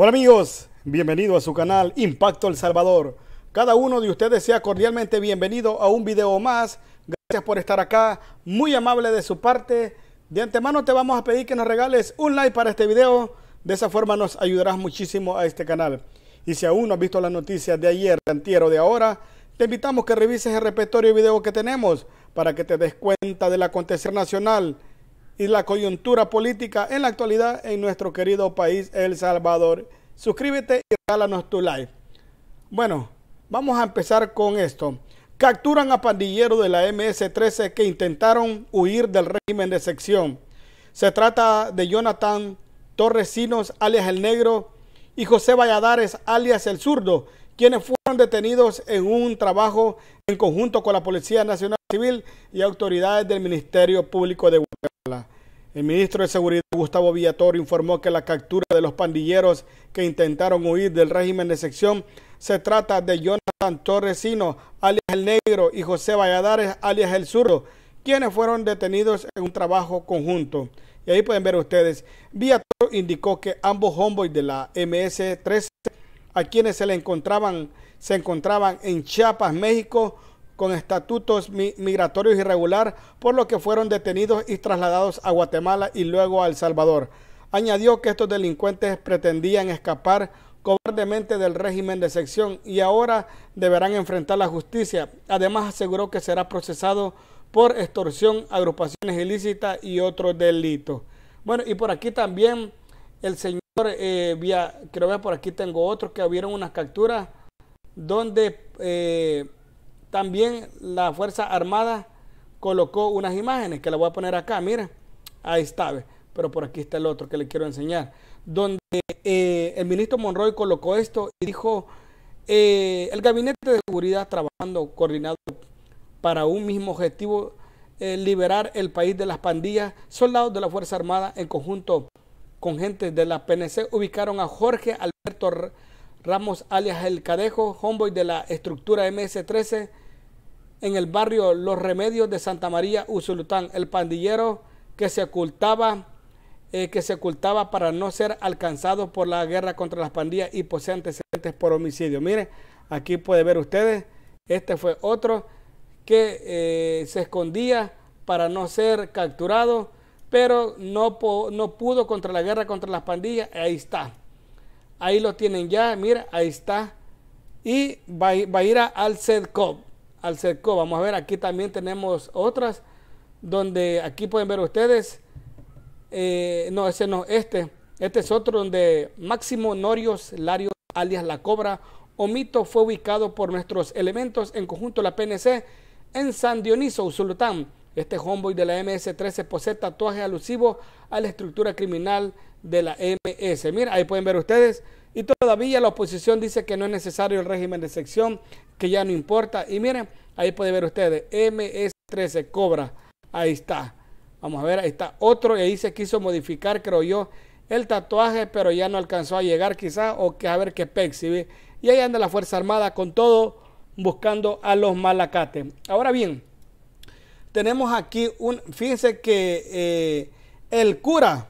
Hola amigos, bienvenido a su canal Impacto El Salvador. Cada uno de ustedes sea cordialmente bienvenido a un video más. Gracias por estar acá, muy amable de su parte. De antemano te vamos a pedir que nos regales un like para este video. De esa forma nos ayudarás muchísimo a este canal. Y si aún no has visto las noticias de ayer, de antier o de ahora, te invitamos que revises el repertorio de video que tenemos para que te des cuenta del acontecer nacional, y la coyuntura política en la actualidad en nuestro querido país El Salvador. Suscríbete y regálanos tu like. Bueno, vamos a empezar con esto. Capturan a pandilleros de la MS-13 que intentaron huir del régimen de sección. Se trata de Jonathan Torresinos, alias El Negro, y José Valladares, alias El Zurdo, quienes fueron detenidos en un trabajo en conjunto con la Policía Nacional Civil y autoridades del Ministerio Público de Guatemala. El ministro de Seguridad Gustavo Villator informó que la captura de los pandilleros que intentaron huir del régimen de sección se trata de Jonathan Torresino, alias El Negro, y José Valladares, alias El Zurdo, quienes fueron detenidos en un trabajo conjunto. Y ahí pueden ver ustedes, Villator indicó que ambos homeboys de la MS-13, a quienes se le encontraban, se encontraban en Chiapas, México, con estatutos migratorios irregular, por lo que fueron detenidos y trasladados a Guatemala y luego a El Salvador. Añadió que estos delincuentes pretendían escapar cobardemente del régimen de sección y ahora deberán enfrentar la justicia. Además aseguró que será procesado por extorsión, agrupaciones ilícitas y otros delitos. Bueno, y por aquí también el señor, eh, vía, creo que por aquí tengo otro, que hubieron unas capturas donde eh, también la Fuerza Armada colocó unas imágenes que la voy a poner acá, mira, ahí está, pero por aquí está el otro que le quiero enseñar, donde eh, el ministro Monroy colocó esto y dijo, eh, el gabinete de seguridad trabajando coordinado para un mismo objetivo, eh, liberar el país de las pandillas, soldados de la Fuerza Armada en conjunto con gente de la PNC ubicaron a Jorge Alberto Ramos alias El Cadejo, homeboy de la estructura MS-13, en el barrio Los Remedios de Santa María, Usulután, el pandillero que se ocultaba, eh, que se ocultaba para no ser alcanzado por la guerra contra las pandillas y posee antecedentes por homicidio. Mire, aquí puede ver ustedes, este fue otro que eh, se escondía para no ser capturado, pero no, no pudo contra la guerra contra las pandillas. Ahí está. Ahí lo tienen ya, mira, ahí está. Y va, a ir al CEDCOP al cerco. Vamos a ver, aquí también tenemos otras donde aquí pueden ver ustedes. Eh, no, ese no, este. Este es otro donde Máximo Norios Lario, alias La Cobra, Omito fue ubicado por nuestros elementos en conjunto la PNC en San Dioniso, Usulután. Este homeboy de la MS-13 posee tatuaje alusivo a la estructura criminal de la MS. Mira, ahí pueden ver ustedes y todavía la oposición dice que no es necesario el régimen de sección, que ya no importa. Y miren, ahí pueden ver ustedes, MS13 Cobra, ahí está. Vamos a ver, ahí está otro y ahí se quiso modificar, creo yo, el tatuaje, pero ya no alcanzó a llegar quizás, o que a ver qué pexive. Y ahí anda la Fuerza Armada con todo, buscando a los malacates. Ahora bien, tenemos aquí un, fíjense que eh, el cura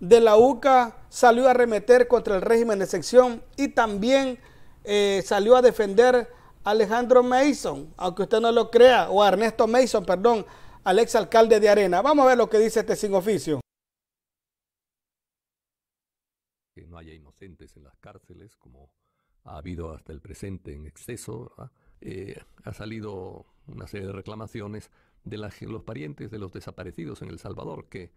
de la UCA salió a arremeter contra el régimen de sección y también eh, salió a defender a Alejandro Mason, aunque usted no lo crea, o a Ernesto Mason, perdón, al exalcalde de Arena. Vamos a ver lo que dice este sin oficio. Que no haya inocentes en las cárceles, como ha habido hasta el presente en exceso, ¿ah? eh, ha salido una serie de reclamaciones de los parientes de los desaparecidos en El Salvador, que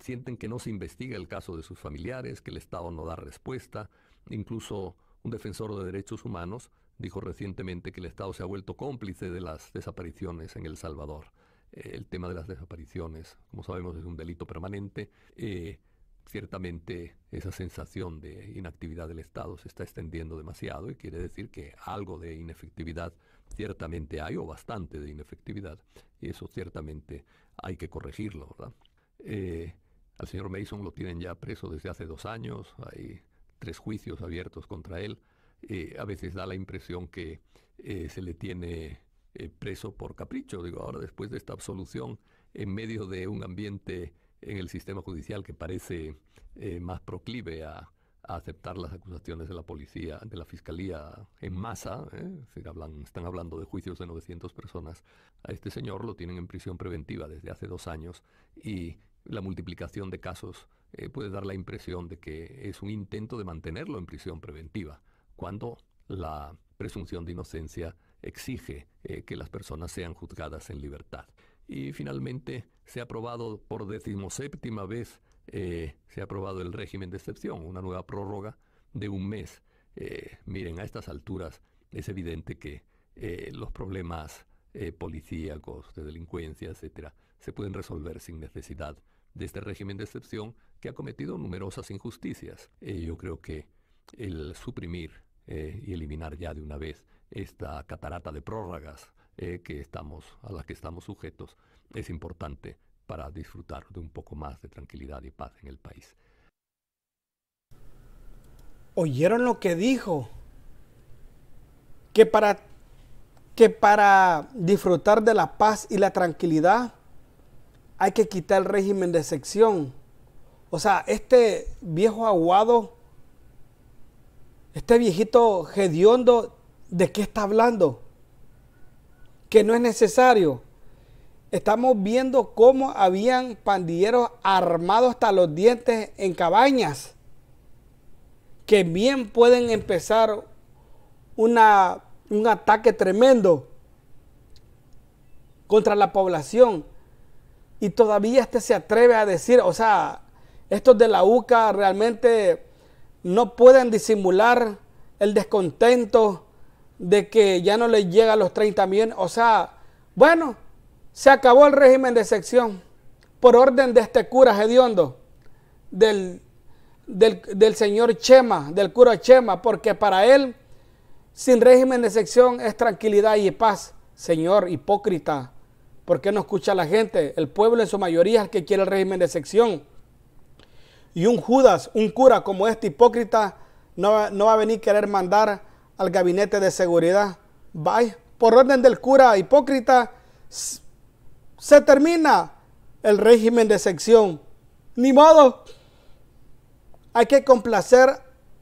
sienten que no se investiga el caso de sus familiares, que el Estado no da respuesta. Incluso un defensor de derechos humanos dijo recientemente que el Estado se ha vuelto cómplice de las desapariciones en El Salvador. Eh, el tema de las desapariciones, como sabemos, es un delito permanente. Eh, ciertamente esa sensación de inactividad del Estado se está extendiendo demasiado y quiere decir que algo de inefectividad ciertamente hay o bastante de inefectividad y eso ciertamente hay que corregirlo, ¿verdad? Eh, el señor Mason lo tienen ya preso desde hace dos años, hay tres juicios abiertos contra él. Eh, a veces da la impresión que eh, se le tiene eh, preso por capricho. Digo, ahora después de esta absolución, en medio de un ambiente en el sistema judicial que parece más proclive a, aceptar las acusaciones de la policía, de la fiscalía en masa, están hablando de juicios de 900 personas, a este señor lo tienen en prisión preventiva desde hace dos años y la multiplicación de casos eh, puede dar la impresión de que es un intento de mantenerlo en prisión preventiva, cuando la presunción de inocencia exige eh, que las personas sean juzgadas en libertad. Y finalmente se ha aprobado por decimoséptima vez, eh, se ha aprobado el régimen de excepción, una nueva prórroga de un mes. miren, a estas alturas es evidente que los problemas policíacos, de delincuencia, etcétera, se pueden resolver sin necesidad de este régimen de excepción que ha cometido numerosas injusticias. Eh, yo creo que el suprimir eh, y eliminar ya de una vez esta catarata de prórrogas eh, que estamos, a las que estamos sujetos es importante para disfrutar de un poco más de tranquilidad y paz en el país. ¿Oyeron lo que dijo? Que para, que para disfrutar de la paz y la tranquilidad hay que quitar el régimen de sección. O sea, este viejo aguado, este viejito hediondo, ¿de qué está hablando? Que no es necesario. Estamos viendo cómo habían pandilleros armados hasta los dientes en cabañas, que bien pueden empezar una, un ataque tremendo contra la población y todavía este se atreve a decir, o sea, estos de la UCA realmente no pueden disimular el descontento de que ya no les llega a los 30 millones. O sea, bueno, se acabó el régimen de sección por orden de este cura hediondo, del, del, del señor Chema, del cura Chema, porque para él, sin régimen de sección es tranquilidad y paz. Señor hipócrita, ¿Por qué no escucha la gente? El pueblo en su mayoría es que quiere el régimen de sección. Y un Judas, un cura como este hipócrita, no, va a venir a querer mandar al gabinete de seguridad. bye. por orden del cura hipócrita, se termina el régimen de sección. Ni modo. Hay que complacer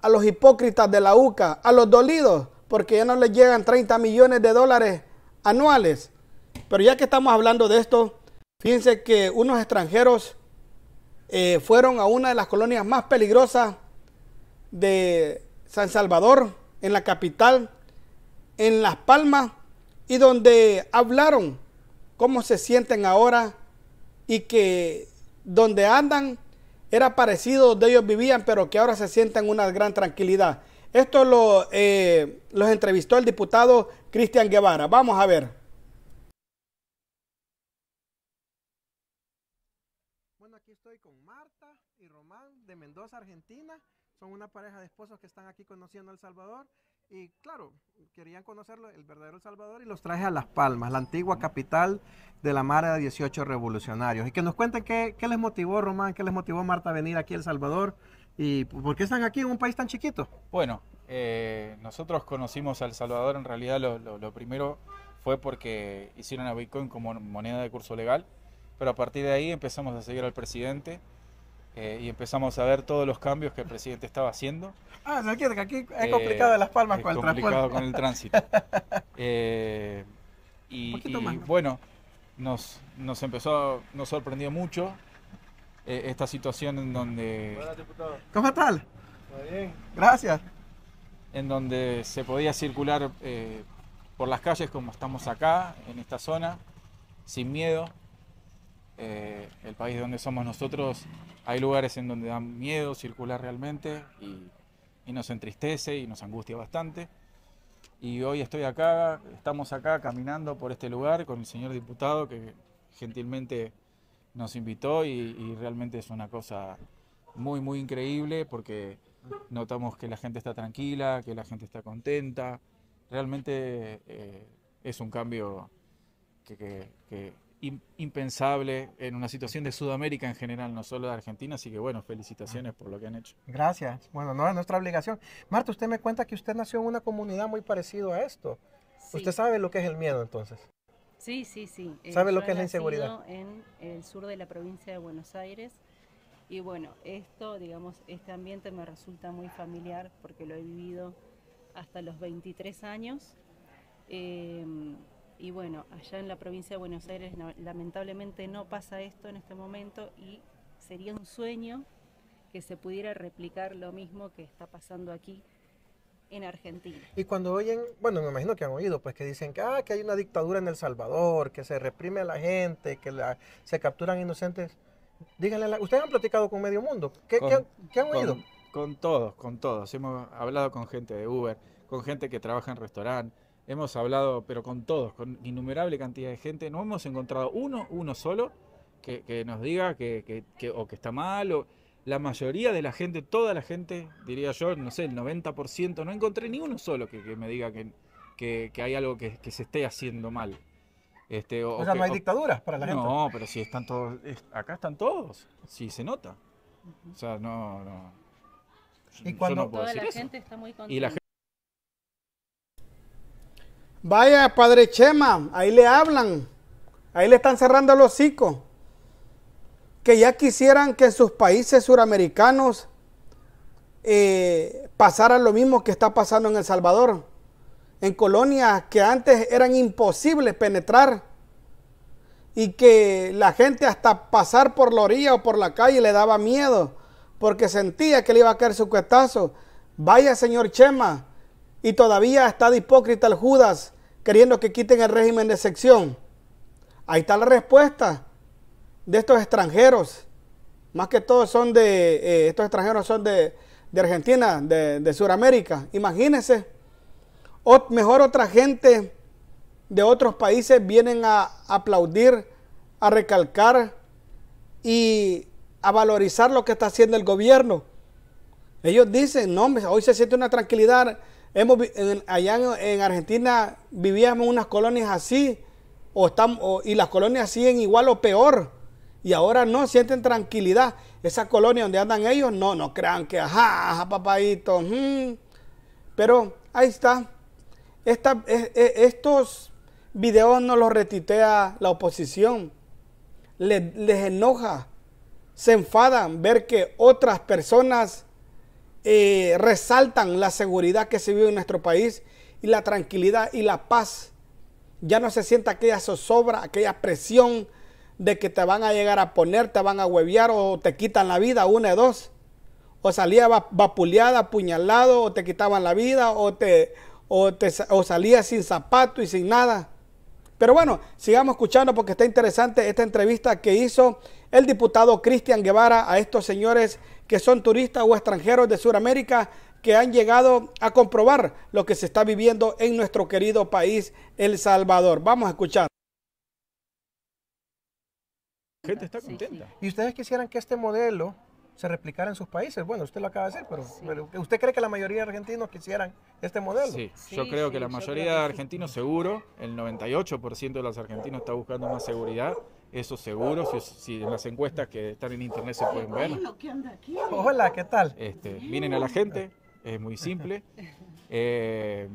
a los hipócritas de la UCA, a los dolidos, porque ya no les llegan 30 millones de dólares anuales. Pero ya que estamos hablando de esto, fíjense que unos extranjeros eh, fueron a una de las colonias más peligrosas de San Salvador, en la capital, en Las Palmas, y donde hablaron cómo se sienten ahora y que donde andan era parecido donde ellos vivían, pero que ahora se sienten una gran tranquilidad. Esto lo, eh, los entrevistó el diputado Cristian Guevara. Vamos a ver. de Mendoza, Argentina. Son una pareja de esposos que están aquí conociendo El Salvador. Y claro, querían conocerlo, el verdadero El Salvador, y los traje a Las Palmas, la antigua capital de la Mara de 18 Revolucionarios. Y que nos cuenten qué, les motivó, Román, qué les motivó Marta a venir aquí a El Salvador. ¿Y por qué están aquí en un país tan chiquito? Bueno, eh, nosotros conocimos a El Salvador, en realidad lo, lo, primero fue porque hicieron a Bitcoin como moneda de curso legal, pero a partir de ahí empezamos a seguir al presidente eh, y empezamos a ver todos los cambios que el presidente estaba haciendo. Ah, no quiero que aquí es eh, complicado de Las Palmas con el transporte. complicado con el tránsito. Eh, y, bueno, nos, nos empezó, nos sorprendió mucho esta situación en donde... Hola, diputado. ¿Cómo tal? Muy bien. Gracias. En donde se podía circular por las calles como estamos acá, en esta zona, sin miedo, eh, el país donde somos nosotros, hay lugares en donde dan miedo circular realmente y, nos entristece y nos angustia bastante. Y hoy estoy acá, estamos acá caminando por este lugar con el señor diputado que gentilmente nos invitó y, realmente es una cosa muy, muy increíble porque notamos que la gente está tranquila, que la gente está contenta. Realmente eh, es un cambio que, que impensable en una situación de Sudamérica en general, no solo de Argentina. Así que bueno, felicitaciones por lo que han hecho. Gracias. Bueno, no es nuestra obligación. Marta, usted me cuenta que usted nació en una comunidad muy parecida a esto. Usted sabe lo que es el miedo entonces. Sí, sí, sí. Eh, ¿Sabe lo que es la inseguridad? En el sur de la provincia de Buenos Aires. Y bueno, esto, digamos, este ambiente me resulta muy familiar porque lo he vivido hasta los 23 años. Em, y bueno, allá en la provincia de Buenos Aires lamentablemente no pasa esto en este momento y sería un sueño que se pudiera replicar lo mismo que está pasando aquí en Argentina. Y cuando oyen, bueno, me imagino que han oído, pues que dicen que, ah, que hay una dictadura en El Salvador, que se reprime a la gente, que la, se capturan inocentes. Díganle, ustedes han platicado con medio mundo, ¿qué, ¿qué, han oído? Con todos, con todos. Hemos hablado con gente de Uber, con gente que trabaja en restaurante, Hemos hablado, pero con todos, con innumerable cantidad de gente. No hemos encontrado uno, uno solo, que, nos diga que, está mal. O la mayoría de la gente, toda la gente, diría yo, no sé, el 90%, no encontré ni uno solo que, me diga que, hay algo que, se esté haciendo mal. Este, o, sea, no hay dictaduras para la gente. No, pero si están todos, acá están todos, si se nota. O sea, no, no. Y cuando toda la gente está muy contenta. Vaya, padre Chema, ahí le hablan, ahí le están cerrando el hocico. Que ya quisieran que en sus países suramericanos eh, pasaran lo mismo que está pasando en El Salvador, en colonias que antes eran imposibles penetrar y que la gente hasta pasar por la orilla o por la calle le daba miedo porque sentía que le iba a caer su cuetazo. Vaya, señor Chema, y todavía está de hipócrita el Judas queriendo que quiten el régimen de sección. Ahí está la respuesta de estos extranjeros. Más que todo son de, eh, estos extranjeros son de, Argentina, de, Sudamérica. Imagínense, o, mejor otra gente de otros países vienen a aplaudir, a recalcar y a valorizar lo que está haciendo el gobierno. Ellos dicen, no, hoy se siente una tranquilidad allá en, Argentina vivíamos unas colonias así, o, estamos, y las colonias siguen igual o peor, y ahora no sienten tranquilidad. Esa colonia donde andan ellos, no, no crean que, ajá, ajá, papadito, pero ahí está. E, e, estos videos no los retitea la oposición, les, les enoja, se enfadan ver que otras personas eh, resaltan la seguridad que se vive en nuestro país y la tranquilidad y la paz. Ya no se siente aquella zozobra, aquella presión de que te van a llegar a poner, te van a hueviar o te quitan la vida, una de dos. O salía vapuleada, apuñalado, o te quitaban la vida, o, te, o, te, o salía sin zapato y sin nada. Pero bueno, sigamos escuchando porque está interesante esta entrevista que hizo el diputado Cristian Guevara a estos señores que son turistas o extranjeros de Sudamérica que han llegado a comprobar lo que se está viviendo en nuestro querido país, El Salvador. Vamos a escuchar. La gente está contenta. ¿Y ustedes quisieran que este modelo se replicara en sus países? Bueno, usted lo acaba de decir, pero, pero ¿usted cree que la mayoría de argentinos quisieran este modelo? Sí, yo creo que la mayoría de argentinos seguro, el 98% de los argentinos está buscando más seguridad. Eso seguro, si, en las encuestas que están en internet se pueden ver. Hola, ¿qué tal? Este, vienen a la gente, es muy simple. Eh,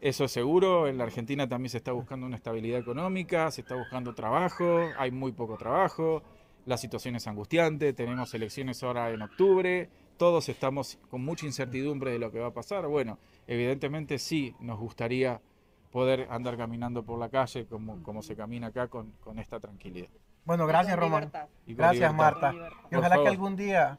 eso es seguro, en la Argentina también se está buscando una estabilidad económica, se está buscando trabajo, hay muy poco trabajo, la situación es angustiante, tenemos elecciones ahora en octubre, todos estamos con mucha incertidumbre de lo que va a pasar. Bueno, evidentemente sí nos gustaría poder andar caminando por la calle como, como se camina acá con, con esta tranquilidad. Bueno, gracias Román. Gracias Marta. Y ojalá que algún día,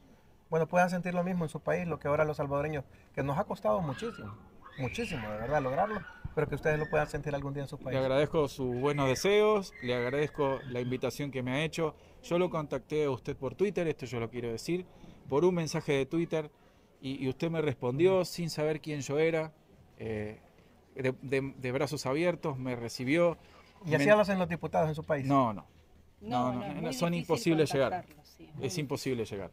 bueno, puedan sentir lo mismo en su país, lo que ahora los salvadoreños, que nos ha costado muchísimo, muchísimo, de verdad, lograrlo, pero que ustedes lo puedan sentir algún día en su país. Le agradezco sus buenos deseos, le agradezco la invitación que me ha hecho. Yo lo contacté a usted por Twitter, esto yo lo quiero decir, por un mensaje de Twitter, y, usted me respondió sin saber quién yo era. Eh, de, brazos abiertos, me recibió. ¿Y así hablas en los diputados de su país? No, no. No, son imposibles llegar. es, imposible llegar.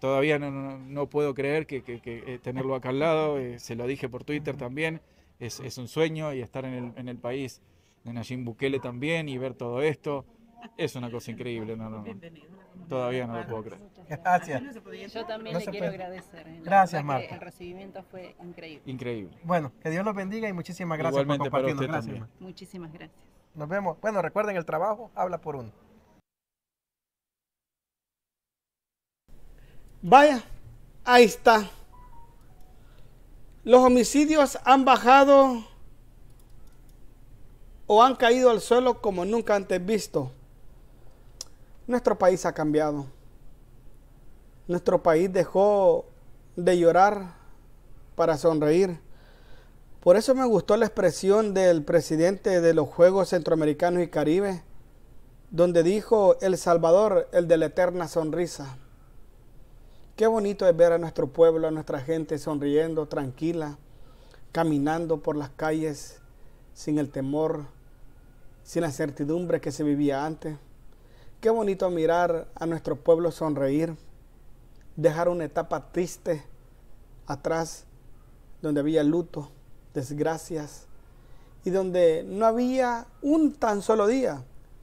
Todavía no, puedo creer que, que, eh, tenerlo acá al lado, eh, se lo dije por Twitter también, es, un sueño y estar en el, país de Nayib Bukele también y ver todo esto, es una cosa increíble. Bienvenido. Todavía no lo puedo creer. Gracias. Yo también le quiero agradecer. ¿eh? gracias, Marta. El recibimiento fue increíble. Increíble. Bueno, que Dios los bendiga y muchísimas gracias Igualmente por compartirnos. Para usted Muchísimas gracias. Nos vemos. Bueno, recuerden el trabajo, habla por uno. Vaya, ahí está. Los homicidios han bajado o han caído al suelo como nunca antes visto. Nuestro país ha cambiado. Nuestro país dejó de llorar para sonreír. Por eso me gustó la expresión del presidente de los Juegos Centroamericanos y Caribe, donde dijo El Salvador, el de la eterna sonrisa. Qué bonito es ver a nuestro pueblo, a nuestra gente sonriendo, tranquila, caminando por las calles sin el temor, sin la certidumbre que se vivía antes. Qué bonito mirar a nuestro pueblo sonreír, dejar una etapa triste atrás, donde había luto, desgracias, y donde no había un tan solo día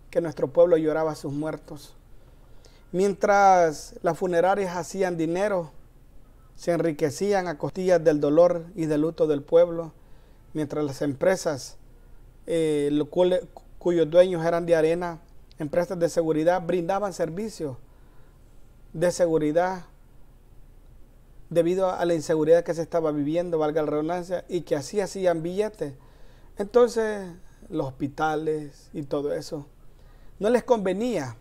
que nuestro pueblo lloraba a sus muertos. Mientras las funerarias hacían dinero, se enriquecían a costillas del dolor y del luto del pueblo, mientras las empresas eh, cuyos dueños eran de arena, empresas de seguridad brindaban servicios de seguridad debido a la inseguridad que se estaba viviendo, valga la redundancia, y que así hacían billetes. Entonces, los hospitales y todo eso, no les convenía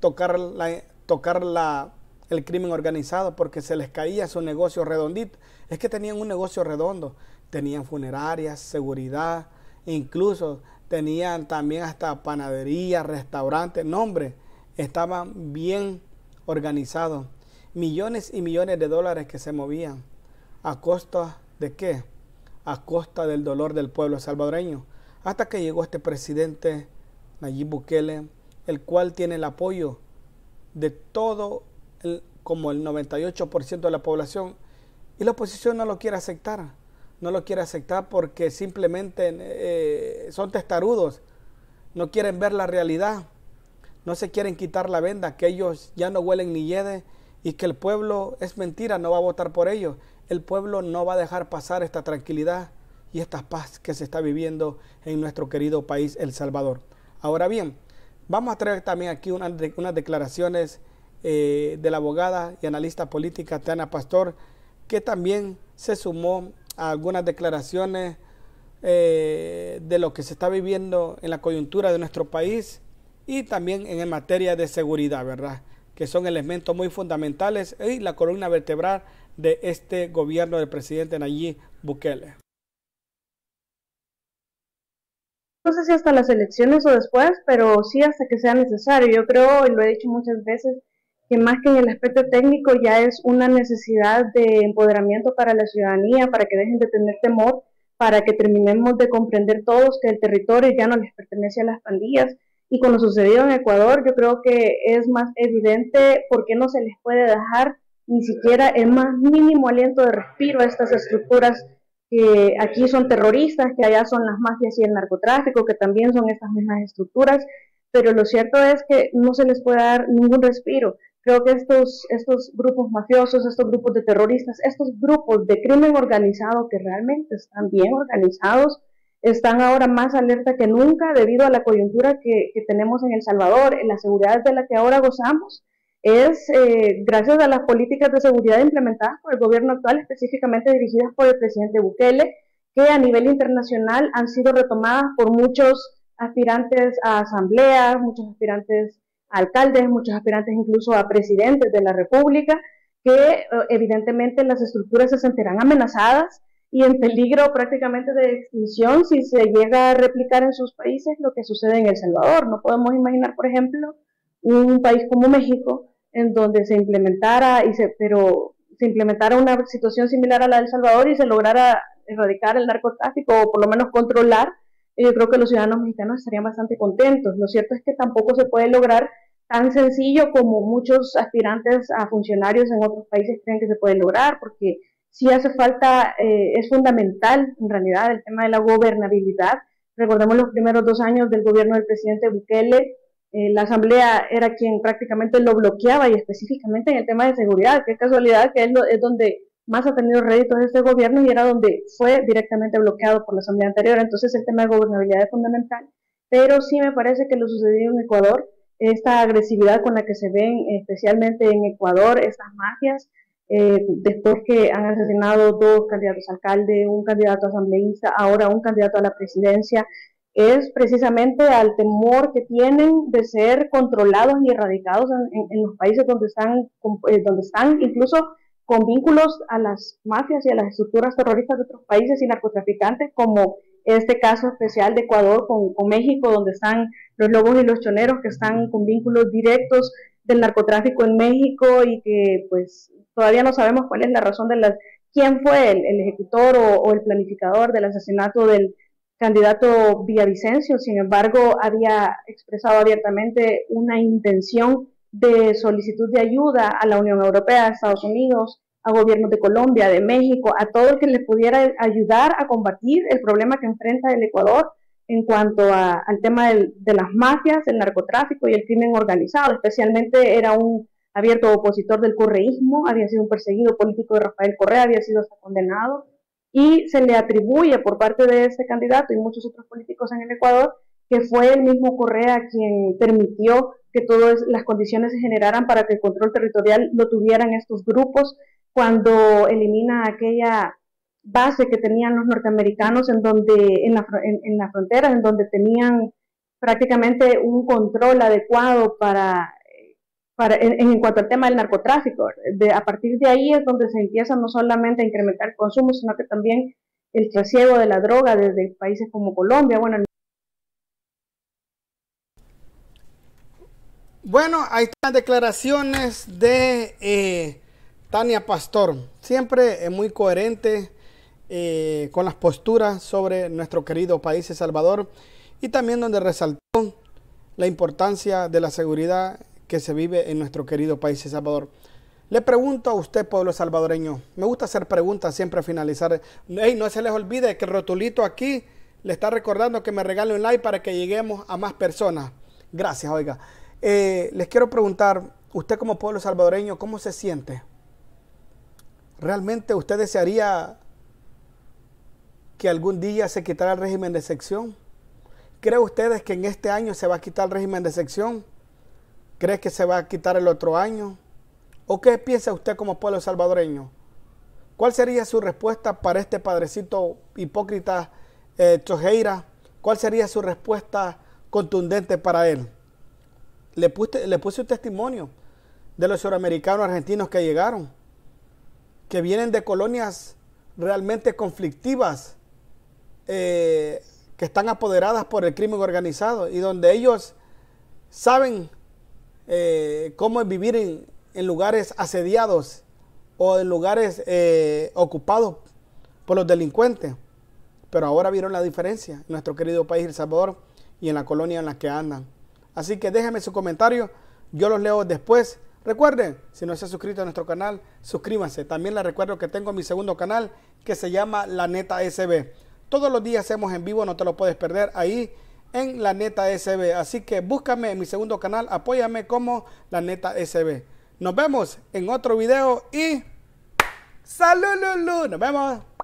tocar, la, tocar la, el crimen organizado porque se les caía su negocio redondito. Es que tenían un negocio redondo, tenían funerarias, seguridad, incluso tenían también hasta panadería, restaurantes, nombre, estaban bien organizados. Millones y millones de dólares que se movían. ¿A costa de qué? A costa del dolor del pueblo salvadoreño. Hasta que llegó este presidente Nayib Bukele, el cual tiene el apoyo de todo, como el 98% de la población, y la oposición no lo quiere aceptar no lo quiere aceptar porque simplemente eh, son testarudos, no quieren ver la realidad, no se quieren quitar la venda, que ellos ya no huelen ni yede y que el pueblo es mentira, no va a votar por ellos. El pueblo no va a dejar pasar esta tranquilidad y esta paz que se está viviendo en nuestro querido país, El Salvador. Ahora bien, vamos a traer también aquí unas declaraciones eh, de la abogada y analista política Tana Pastor, que también se sumó algunas declaraciones eh, de lo que se está viviendo en la coyuntura de nuestro país y también en materia de seguridad, ¿verdad? Que son elementos muy fundamentales y la columna vertebral de este gobierno del presidente Nayib Bukele. No sé si hasta las elecciones o después, pero sí hasta que sea necesario. Yo creo, y lo he dicho muchas veces, que más que en el aspecto técnico ya es una necesidad de empoderamiento para la ciudadanía, para que dejen de tener temor, para que terminemos de comprender todos que el territorio ya no les pertenece a las pandillas. Y con lo sucedido en Ecuador, yo creo que es más evidente por qué no se les puede dejar ni siquiera el más mínimo aliento de respiro a estas estructuras que aquí son terroristas, que allá son las mafias y el narcotráfico, que también son estas mismas estructuras, pero lo cierto es que no se les puede dar ningún respiro. Creo que estos, estos grupos mafiosos, estos grupos de terroristas, estos grupos de crimen organizado que realmente están bien organizados, están ahora más alerta que nunca debido a la coyuntura que, que tenemos en El Salvador, en la seguridad de la que ahora gozamos, es eh, gracias a las políticas de seguridad implementadas por el gobierno actual, específicamente dirigidas por el presidente Bukele, que a nivel internacional han sido retomadas por muchos aspirantes a asambleas, muchos aspirantes alcaldes, muchos aspirantes incluso a presidentes de la República, que eh, evidentemente las estructuras se sentirán amenazadas y en peligro prácticamente de extinción si se llega a replicar en sus países lo que sucede en El Salvador. No podemos imaginar, por ejemplo, un país como México en donde se implementara y se, pero se implementara una situación similar a la de El Salvador y se lograra erradicar el narcotráfico o por lo menos controlar, eh, yo creo que los ciudadanos mexicanos estarían bastante contentos. Lo cierto es que tampoco se puede lograr tan sencillo como muchos aspirantes a funcionarios en otros países creen que se puede lograr, porque sí hace falta, eh, es fundamental en realidad el tema de la gobernabilidad. Recordemos los primeros dos años del gobierno del presidente Bukele, eh, la Asamblea era quien prácticamente lo bloqueaba y específicamente en el tema de seguridad, qué casualidad que es, es donde más ha tenido réditos este gobierno y era donde fue directamente bloqueado por la Asamblea anterior. Entonces el tema de gobernabilidad es fundamental, pero sí me parece que lo sucedido en Ecuador esta agresividad con la que se ven, especialmente en Ecuador, estas mafias, eh, después que han asesinado dos candidatos alcalde, un candidato a asambleísta, ahora un candidato a la presidencia, es precisamente al temor que tienen de ser controlados y erradicados en, los países donde están, eh, donde están incluso con vínculos a las mafias y a las estructuras terroristas de otros países y narcotraficantes como este caso especial de Ecuador con, México, donde están los lobos y los choneros que están con vínculos directos del narcotráfico en México y que pues todavía no sabemos cuál es la razón de las quién fue el, ejecutor o, o, el planificador del asesinato del candidato Villavicencio, sin embargo había expresado abiertamente una intención de solicitud de ayuda a la Unión Europea, a Estados Unidos, a gobiernos de Colombia, de México, a todo el que le pudiera ayudar a combatir el problema que enfrenta el Ecuador en cuanto al tema de las mafias, el narcotráfico y el crimen organizado. Especialmente era un abierto opositor del correísmo, había sido un perseguido político de Rafael Correa, había sido hasta condenado, y se le atribuye por parte de ese candidato y muchos otros políticos en el Ecuador que fue el mismo Correa quien permitió que todas las condiciones se generaran para que el control territorial lo tuvieran estos grupos cuando elimina aquella base que tenían los norteamericanos en donde en, la, en, en en donde tenían prácticamente un control adecuado para, en, cuanto al tema del narcotráfico a partir de ahí es donde se empieza no solamente a incrementar el consumo sino que también el trasiego de la droga desde países como Colombia bueno bueno, ahí están declaraciones de eh, Tania Pastor, siempre es eh, muy coherente eh, con las posturas sobre nuestro querido país El Salvador y también donde resaltó la importancia de la seguridad que se vive en nuestro querido país El Salvador. Le pregunto a usted, pueblo salvadoreño, me gusta hacer preguntas siempre a finalizar. no se les olvide que el rotulito aquí le está recordando que me regale un like para que lleguemos a más personas. Gracias, oiga. Eh, les quiero preguntar, usted como pueblo salvadoreño, ¿cómo se siente? ¿Realmente usted desearía que algún día se quitara el régimen de sección? ¿Cree usted que en este año se va a quitar el régimen de sección? ¿Cree que se va a quitar el otro año? ¿O qué piensa usted como pueblo salvadoreño? ¿Cuál sería su respuesta para este padrecito hipócrita eh, Chojeira? ¿Cuál sería su respuesta contundente para él? Le puse, le puse un testimonio de los suramericanos argentinos que llegaron que vienen de colonias realmente conflictivas, eh, que están apoderadas por el crimen organizado y donde ellos saben eh, cómo es vivir en, lugares asediados o en lugares eh, ocupados por los delincuentes. Pero ahora vieron la diferencia en nuestro querido país El Salvador y en la colonia en la que andan. Así que déjenme su comentario, yo los leo después Recuerden, si no se ha suscrito a nuestro canal, suscríbanse. También les recuerdo que tengo mi segundo canal que se llama La Neta SB. Todos los días hacemos en vivo, no te lo puedes perder ahí en La Neta SB. Así que búscame en mi segundo canal, apóyame como La Neta SB. Nos vemos en otro video y ¡Salud, Nos vemos.